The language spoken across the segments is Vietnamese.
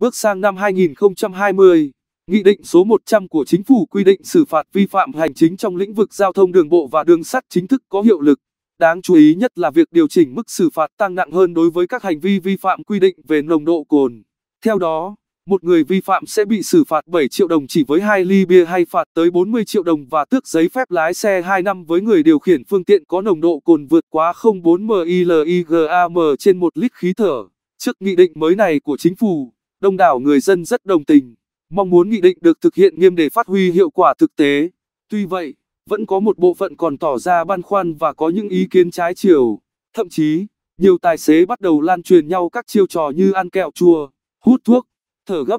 Bước sang năm 2020, Nghị định số 100 của Chính phủ quy định xử phạt vi phạm hành chính trong lĩnh vực giao thông đường bộ và đường sắt chính thức có hiệu lực. Đáng chú ý nhất là việc điều chỉnh mức xử phạt tăng nặng hơn đối với các hành vi vi phạm quy định về nồng độ cồn. Theo đó, một người vi phạm sẽ bị xử phạt 7 triệu đồng chỉ với hai ly bia hay phạt tới 40 triệu đồng và tước giấy phép lái xe 2 năm với người điều khiển phương tiện có nồng độ cồn vượt quá 0,4 mILIGAM trên 1 lít khí thở. Trước nghị định mới này của chính phủ, đông đảo người dân rất đồng tình, mong muốn nghị định được thực hiện nghiêm để phát huy hiệu quả thực tế. Tuy vậy, vẫn có một bộ phận còn tỏ ra băn khoăn và có những ý kiến trái chiều. Thậm chí, nhiều tài xế bắt đầu lan truyền nhau các chiêu trò như ăn kẹo chua, hút thuốc, thở gấp,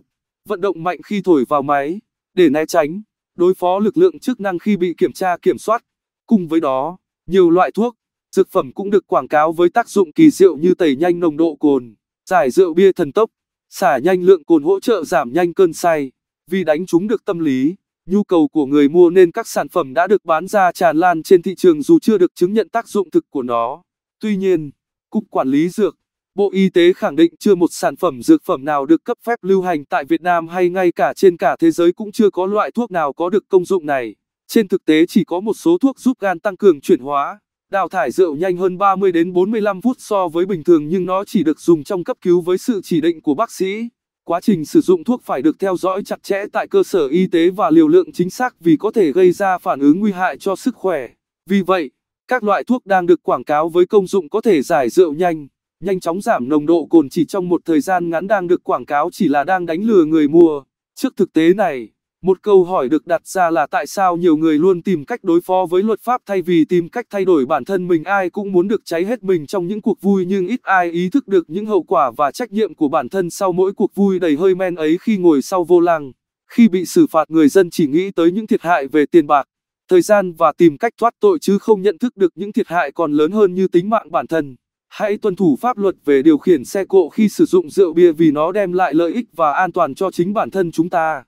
vận động mạnh khi thổi vào máy, để né tránh, đối phó lực lượng chức năng khi bị kiểm tra kiểm soát. Cùng với đó, nhiều loại thuốc, dược phẩm cũng được quảng cáo với tác dụng kỳ diệu như tẩy nhanh nồng độ cồn, giải rượu bia thần tốc, xả nhanh lượng cồn hỗ trợ giảm nhanh cơn say. Vì đánh trúng được tâm lý, nhu cầu của người mua nên các sản phẩm đã được bán ra tràn lan trên thị trường dù chưa được chứng nhận tác dụng thực của nó. Tuy nhiên, Cục Quản lý Dược, Bộ Y tế khẳng định chưa một sản phẩm dược phẩm nào được cấp phép lưu hành tại Việt Nam hay ngay cả trên cả thế giới cũng chưa có loại thuốc nào có được công dụng này. Trên thực tế chỉ có một số thuốc giúp gan tăng cường chuyển hóa. Đào thải rượu nhanh hơn 30 đến 45 phút so với bình thường nhưng nó chỉ được dùng trong cấp cứu với sự chỉ định của bác sĩ. Quá trình sử dụng thuốc phải được theo dõi chặt chẽ tại cơ sở y tế và liều lượng chính xác vì có thể gây ra phản ứng nguy hại cho sức khỏe. Vì vậy, các loại thuốc đang được quảng cáo với công dụng có thể giải rượu nhanh, nhanh chóng giảm nồng độ cồn chỉ trong một thời gian ngắn đang được quảng cáo chỉ là đang đánh lừa người mua. Trước thực tế này, một câu hỏi được đặt ra là tại sao nhiều người luôn tìm cách đối phó với luật pháp thay vì tìm cách thay đổi bản thân mình ai cũng muốn được cháy hết mình trong những cuộc vui nhưng ít ai ý thức được những hậu quả và trách nhiệm của bản thân sau mỗi cuộc vui đầy hơi men ấy khi ngồi sau vô lăng. Khi bị xử phạt người dân chỉ nghĩ tới những thiệt hại về tiền bạc, thời gian và tìm cách thoát tội chứ không nhận thức được những thiệt hại còn lớn hơn như tính mạng bản thân. Hãy tuân thủ pháp luật về điều khiển xe cộ khi sử dụng rượu bia vì nó đem lại lợi ích và an toàn cho chính bản thân chúng ta.